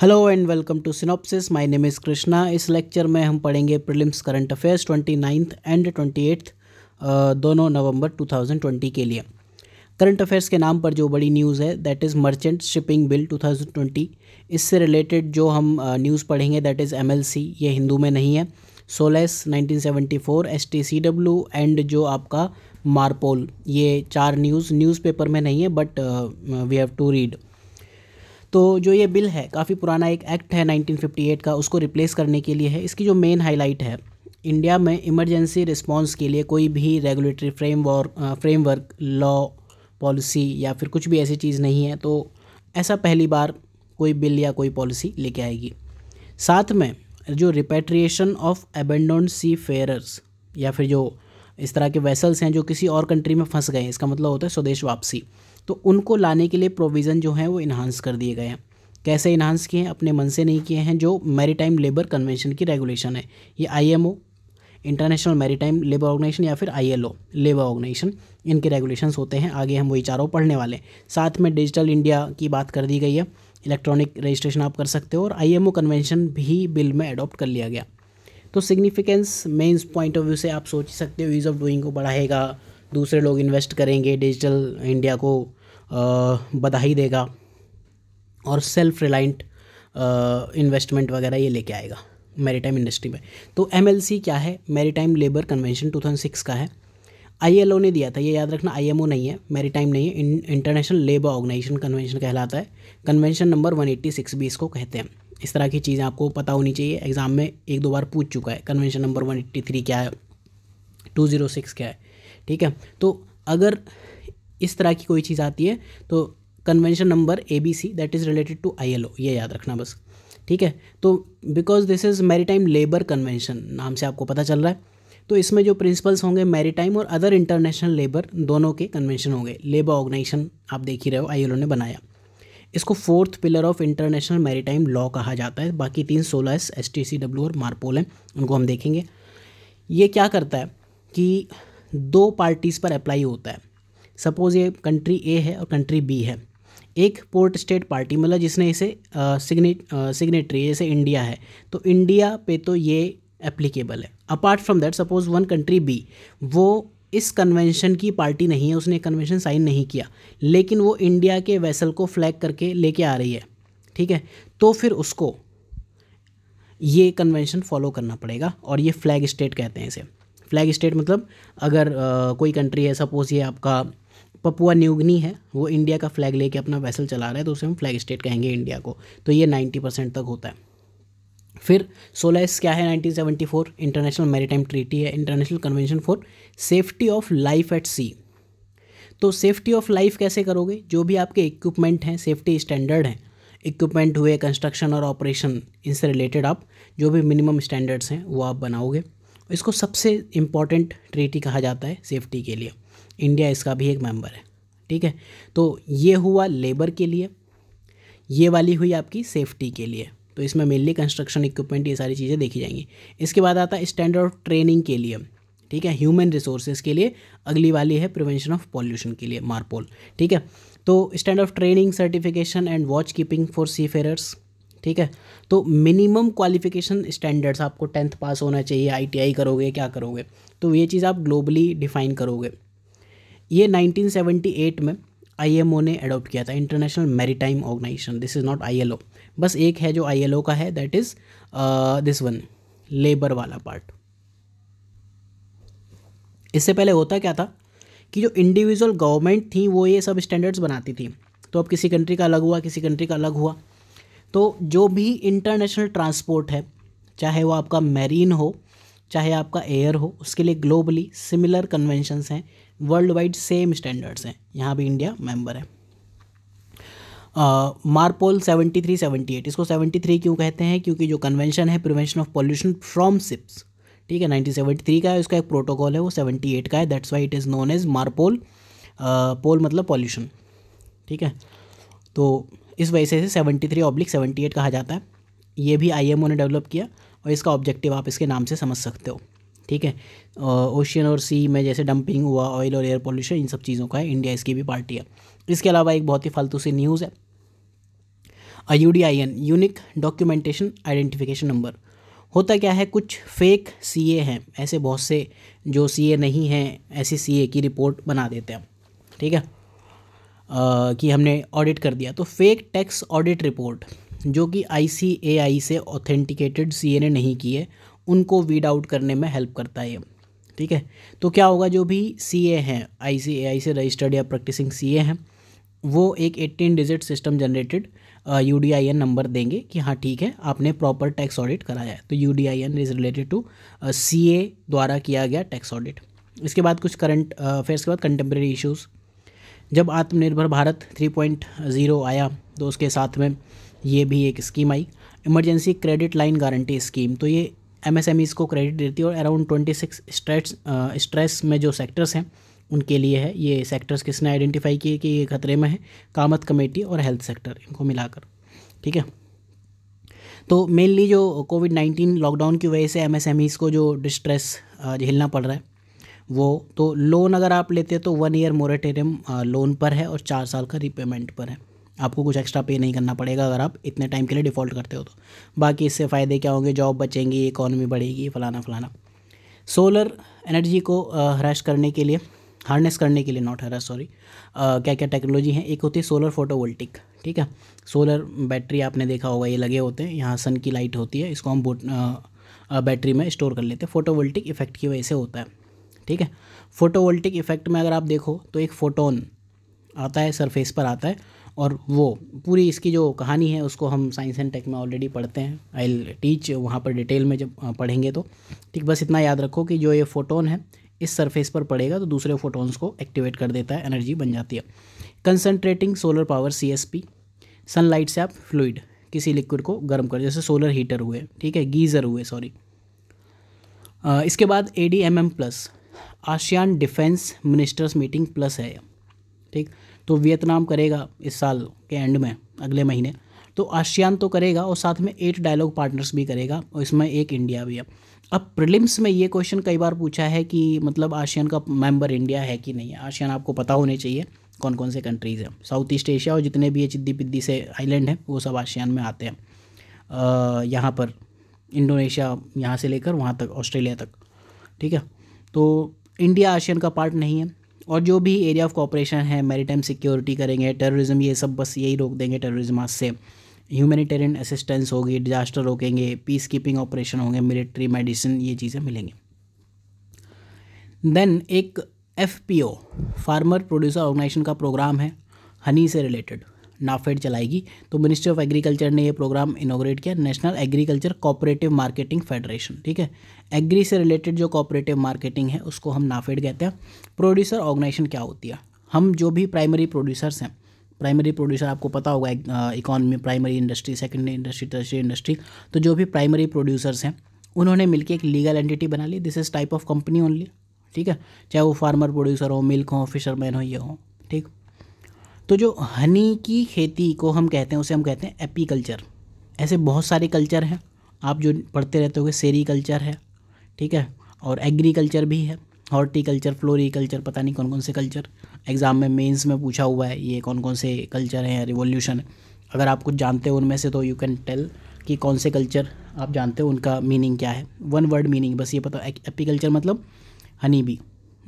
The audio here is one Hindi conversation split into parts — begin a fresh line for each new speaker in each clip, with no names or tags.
hello and welcome to Synopsis my name is Krishna इस लेक्चर में हम पढ़ेंगे prelims current affairs twenty ninth and twenty eighth दोनों नवंबर 2020 के लिए करंट अफेयर्स के नाम पर जो बड़ी न्यूज़ है that is merchant shipping bill 2020 इससे रिलेटेड जो हम न्यूज़ पढ़ेंगे दैट इज़ एम ये हिंदू में नहीं है सोलेस 1974 सेवेंटी एंड जो आपका मारपोल ये चार न्यूज़ न्यूज़पेपर में नहीं है but we have to read तो जो ये बिल है काफ़ी पुराना एक एक्ट है 1958 का उसको रिप्लेस करने के लिए है इसकी जो मेन हाईलाइट है इंडिया में इमरजेंसी रिस्पॉन्स के लिए कोई भी regulatory framework framework law policy या फिर कुछ भी ऐसी चीज़ नहीं है तो ऐसा पहली बार कोई बिल या कोई पॉलिसी लेके आएगी साथ में जो रिपेट्रिएशन ऑफ एबेंडोन सी फेयरर्स या फिर जो इस तरह के वेसल्स हैं जो किसी और कंट्री में फंस गए इसका मतलब होता है स्वदेश वापसी तो उनको लाने के लिए प्रोविज़न जो हैं वो इन्हांस कर दिए गए हैं कैसे इन्हांस किए हैं अपने मन से नहीं किए हैं जो मैरीटाइम लेबर कन्वेंशन की रेगुलेशन है ये IMO international maritime labour organisation या फिर आईएलओ लेबर ऑर्गेनाइजेशन इनके रेगुलेशंस होते हैं आगे हम वही चारों पढ़ने वाले साथ में डिजिटल इंडिया की बात कर दी गई है इलेक्ट्रॉनिक रजिस्ट्रेशन आप कर सकते हो और आईएमओ कन्वेंशन भी बिल में अडॉप्ट कर लिया गया तो significance main point of view से आप सोच सकते हो ईज़ ऑफ डूइंग को बढ़ाएगा दूसरे लोग इन्वेस्ट करेंगे डिजिटल इंडिया को बधाई देगा और सेल्फ रिलायंट इन्वेस्टमेंट वगैरह ये लेके आएगा मैरीटाइम इंडस्ट्री में तो एम क्या है मैरीटाइम लेबर कन्वेंशन 2006 का है ओ ने दिया था ये याद रखना ओ नहीं है टाइम नहीं है इंटरनेशनल लेबर ऑर्गेनाइजेशन कन्वेंशन कहलाता है कन्वेंशन नंबर 186 भी इसको कहते हैं इस तरह की चीज़ें आपको पता होनी चाहिए एग्जाम में एक दो बार पूछ चुका है कन्वेंशन नंबर 183 क्या है 206 क्या है ठीक है तो अगर इस तरह की कोई चीज़ आती है तो convention number A B C that is related to I L O ये याद रखना बस ठीक है तो because this is maritime labour convention नाम से आपको पता चल रहा है तो इसमें जो प्रिंसिपल्स होंगे मेरी टाइम और अदर इंटरनेशनल लेबर दोनों के कन्वेंशन होंगे लेबर ऑर्गेनाइजेशन आप देख ही रहे हो आई ने बनाया इसको fourth pillar of international maritime law कहा जाता है बाकी तीन सोलह S S T C W और मारपोल हैं उनको हम देखेंगे ये क्या करता है कि दो पार्टीज़ पर अप्लाई होता है सपोज़ ये कंट्री ए है और कंट्री बी है एक पोर्ट स्टेट पार्टी मतलब जिसने इसे सिग्नेट सिग्नेटरी जैसे इंडिया है तो इंडिया पे तो ये एप्लीकेबल है apart from that suppose one country B वो इस कन्वेंशन की पार्टी नहीं है उसने कन्वेंशन साइन नहीं किया लेकिन वो इंडिया के वैसल को फ्लैग करके लेके आ रही है ठीक है तो फिर उसको ये कन्वेंशन फॉलो करना पड़ेगा और ये फ्लैग स्टेट कहते हैं इसे फ्लैग स्टेट मतलब अगर आ, कोई कंट्री है सपोज़ ये आपका पपुआ न्यूगनी है वो इंडिया का फ्लैग लेके अपना वैसल चला रहा है तो उसे हम फ्लैग स्टेट कहेंगे इंडिया को तो ये नाइन्टी परसेंट तक होता है फिर सोलाइस क्या है 1974 इंटरनेशनल मेरीटाइम ट्रीटी है international convention for safety of life at sea तो सेफ्टी ऑफ लाइफ कैसे करोगे जो भी आपके इक्विपमेंट हैं सेफ्टी स्टैंडर्ड हैं इक्विपमेंट हुए कंस्ट्रक्शन और ऑपरेशन इनसे रिलेटेड आप जो भी मिनिमम स्टैंडर्ड्स हैं वो आप बनाओगे इसको सबसे इम्पॉर्टेंट ट्रीटी कहा जाता है सेफ्टी के लिए इंडिया इसका भी एक मेंबर है ठीक है तो ये हुआ लेबर के लिए ये वाली हुई आपकी सेफ्टी के लिए तो इसमें मेनली कंस्ट्रक्शन इक्विपमेंट ये सारी चीज़ें देखी जाएंगी इसके बाद आता है स्टैंडर्ड ऑफ ट्रेनिंग के लिए ठीक है ह्यूमन रिसोर्सेज के लिए अगली वाली है प्रिवेंशन ऑफ पॉल्यूशन के लिए मारपोल ठीक है तो stand of training certification and watch keeping for seafarers ठीक है तो मिनिमम क्वालिफिकेशन स्टैंडर्ड्स आपको टेंथ पास होना चाहिए आईटीआई करोगे क्या करोगे तो ये चीज़ आप ग्लोबली डिफाइन करोगे ये 1978 में आईएमओ ने अडोप्ट किया था international maritime organisation this is not ILO बस एक है जो आईएलओ का है that is this one labour वाला पार्ट इससे पहले होता क्या था कि जो इंडिविजुअल गवर्नमेंट थी वो ये सब स्टैंडर्ड्स बनाती थी तो अब किसी कंट्री का अलग हुआ किसी कंट्री का अलग हुआ तो जो भी इंटरनेशनल ट्रांसपोर्ट है चाहे वो आपका मैरीन हो चाहे आपका एयर हो उसके लिए ग्लोबली सिमिलर कन्वेंशंस हैं वर्ल्ड वाइड सेम स्टैंडर्ड्स हैं यहाँ भी इंडिया मेंबर है MARPOL seventy three seventy eight इसको सेवेंटी थ्री क्यों कहते हैं क्योंकि जो कन्वेंशन है prevention of pollution from ships ठीक है नाइनटीन सेवेंटी थ्री का है उसका एक प्रोटोकॉल है वो सेवेंटी एट का है that's why it is known as MARPOL pol मतलब पॉल्यूशन ठीक है तो इस वजह से seventy three oblique seventy eight कहा जाता है ये भी आई एम ओ ने डेवलप किया और इसका ऑब्जेक्टिव आप इसके नाम से समझ सकते हो ठीक है ओशियन और सी में जैसे डंपिंग हुआ ऑयल और एयर पोल्यूशन इन सब चीज़ों का है इंडिया इसकी भी पार्टी है इसके अलावा एक बहुत ही फालतू सी न्यूज़ है U D I N unique documentation identification number होता क्या है कुछ फेक सी ए हैं ऐसे बहुत से जो सी ए नहीं हैं ऐसी सी ए की रिपोर्ट बना देते हैं ठीक है आ, कि हमने ऑडिट कर दिया तो फेक टैक्स ऑडिट रिपोर्ट जो कि आई सी ए आई से ऑथेंटिकेटेड सी ए ने नहीं की है उनको वीड आउट करने में हेल्प करता है ये ठीक है तो क्या होगा जो भी सी ए हैं आई सी ए आई से रजिस्टर्ड या प्रैक्टिसिंग सी ए हैं वो एक eighteen digit system generated U D I N number देंगे कि हाँ ठीक है आपने प्रॉपर टैक्स ऑडिट कराया है तो U D I N is related to C A द्वारा किया गया टैक्स ऑडिट इसके बाद कुछ करंट अफेयर्स के बाद कंटेम्प्रेरी इशूज़ जब आत्मनिर्भर भारत 3.0 आया तो उसके साथ में ये भी एक स्कीम आई emergency credit line guarantee scheme तो ये एम को क्रेडिट देती है और around twenty six stress stress में जो सेक्टर्स हैं उनके लिए है ये सेक्टर्स किसने आइडेंटिफाई किए कि ये खतरे में है कामत कमेटी और हेल्थ सेक्टर इनको मिलाकर ठीक है तो मेनली जो कोविड नाइन्टीन लॉकडाउन की वजह से एमएसएमईज को जो डिस्ट्रेस uh, झेलना पड़ रहा है वो तो लोन अगर आप लेते हैं तो वन ईयर मोरेटेरियम लोन पर है और चार साल का रिपेमेंट पर है आपको कुछ एक्स्ट्रा पे नहीं करना पड़ेगा अगर आप इतने टाइम के लिए डिफ़ॉल्ट करते हो तो बाकी इससे फ़ायदे क्या होंगे जॉब बचेंगी इकोनॉमी बढ़ेगी फ़लाना फ़लाना सोलर एनर्जी को हराश करने के लिए हार्नेस करने के लिए नॉट हरास सॉरी क्या क्या टेक्नोलॉजी है एक होती है सोलर फोटोवोल्टिक ठीक है सोलर बैटरी आपने देखा होगा ये लगे होते हैं यहाँ सन की लाइट होती है इसको हम बोट बैटरी में स्टोर कर लेते हैं फोटोवोल्टिक इफेक्ट की वजह से होता है ठीक है फोटोवोल्टिक इफेक्ट में अगर आप देखो तो एक फ़ोटोन आता है सरफेस पर आता है और वो पूरी इसकी जो कहानी है उसको हम साइंस एंड टेक में ऑलरेडी पढ़ते हैं आई टीच वहाँ पर डिटेल में जब पढ़ेंगे तो ठीक बस इतना याद रखो कि जो ये फोटोन है इस सरफेस पर पड़ेगा तो दूसरे फोटोन्स को एक्टिवेट कर देता है एनर्जी बन जाती है concentrating solar power C S P sunlight से आप फ्लूड किसी लिक्विड को गर्म कर जैसे सोलर हीटर हुए ठीक है गीज़र हुए सॉरी इसके बाद A D M M plus ASEAN defence ministers meeting plus है ठीक तो वियतनाम करेगा इस साल के एंड में अगले महीने तो आशियान तो करेगा और साथ में एट डायलॉग पार्टनर्स भी करेगा और इसमें एक इंडिया भी है अब प्रिलिम्स में ये क्वेश्चन कई बार पूछा है कि मतलब आशियान का मेंबर इंडिया है कि नहीं है आशियान आपको पता होने चाहिए कौन कौन से कंट्रीज़ हैं साउथ ईस्ट एशिया और जितने भी ये चिद्दी पिद्दी से आइलैंड हैं वो सब आशियान में आते हैं यहाँ पर इंडोनेशिया यहाँ से लेकर वहाँ तक ऑस्ट्रेलिया तक ठीक है तो इंडिया आशियान का पार्ट नहीं है और जो भी एरिया ऑफ कॉपरेशन है मैरीटाइम सिक्योरिटी करेंगे टेररिज्म ये सब बस यही रोक देंगे टेररिज्म आज से ह्यूमैनिटेरियन असिस्टेंस होगी डिजास्टर रोकेंगे पीस कीपिंग ऑपरेशन होंगे मिलिट्री मेडिसिन ये चीज़ें मिलेंगी देन एक एफ फार्मर प्रोड्यूसर ऑर्गेनाइजेशन का प्रोग्राम है हनी से रिलेटेड नाफेड चलाएगी तो मिनिस्ट्री ऑफ एग्रीकल्चर ने ये प्रोग्राम इनोग्रेट किया national agriculture cooperative marketing federation ठीक है एग्री से रिलेटेड जो कॉपरेटिव मार्केटिंग है उसको हम नाफेड कहते हैं प्रोड्यूसर ऑर्गेनाइजेशन क्या होती है हम जो भी प्राइमरी प्रोड्यूसर्स हैं प्राइमरी प्रोड्यूसर आपको पता होगा economy primary industry secondary industry tertiary industry तो जो भी प्राइमरी प्रोड्यूसर्स हैं उन्होंने मिलकर एक लीगल एंटिटी बना ली this is type of company only ठीक है चाहे वो फार्मर प्रोड्यूसर हो मिल्क हो फिशरमैन हो ये हो ठीक तो जो हनी की खेती को हम कहते हैं उसे हम कहते हैं एपी कल्चर ऐसे बहुत सारे कल्चर हैं आप जो पढ़ते रहते हो सेरी कल्चर है ठीक है और एग्रीकल्चर भी है हॉर्टिकल्चर फ्लोरिकल्चर पता नहीं कौन कौन से कल्चर एग्ज़ाम में मेंस में पूछा हुआ है ये कौन कौन से कल्चर हैं रिवोल्यूशन अगर आप कुछ जानते हो उनमें से तो यू कैन टेल कि कौन से कल्चर आप जानते हो उनका मीनिंग क्या है वन वर्ड मीनिंग बस ये पता एपीकल्चर मतलब हनी बी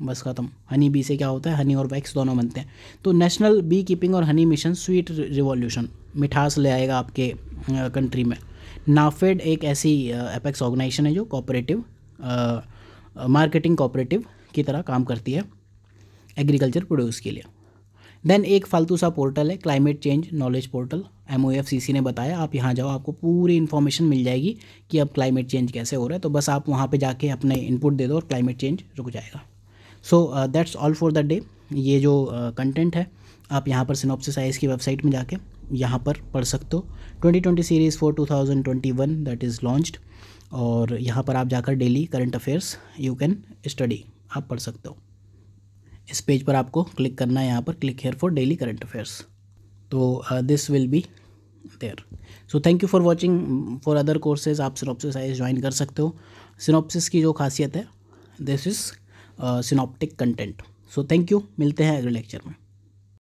बस ख़त्म हनी बी से क्या होता है हनी और वैक्स दोनों बनते हैं तो नेशनल बी कीपिंग और हनी मिशन स्वीट रिवॉल्यूशन मिठास ले आएगा आपके कंट्री में नाफेड एक ऐसी एपेक्स ऑर्गेनाइजेशन है जो कोऑपरेटिव मार्केटिंग कोऑपरेटिव की तरह काम करती है एग्रीकल्चर प्रोड्यूस के लिए देन एक फालतू सा पोर्टल है climate change knowledge portal M ने बताया आप यहाँ जाओ आपको पूरी इन्फॉर्मेशन मिल जाएगी कि अब क्लाइमेट चेंज कैसे हो रहा है तो बस आप वहाँ पे जाके अपने इनपुट दे दो और क्लाइमेट चेंज रुक जाएगा so that's all for the day ये जो कंटेंट uh, है आप यहाँ पर सिनोपसिस आईएस की वेबसाइट में जाके यहाँ पर पढ़ सकते हो 2020 series for 2021 that is launched और यहाँ पर आप जाकर daily current affairs you can study आप पढ़ सकते हो इस पेज पर आपको क्लिक करना है यहाँ पर click here for daily current affairs तो this will be there so thank you for watching for other courses आप सिनोप्सिस आइज ज्वाइन कर सकते हो सिनोप्सिस की जो खासियत है this is synoptic content so thank you मिलते हैं अगले लेक्चर में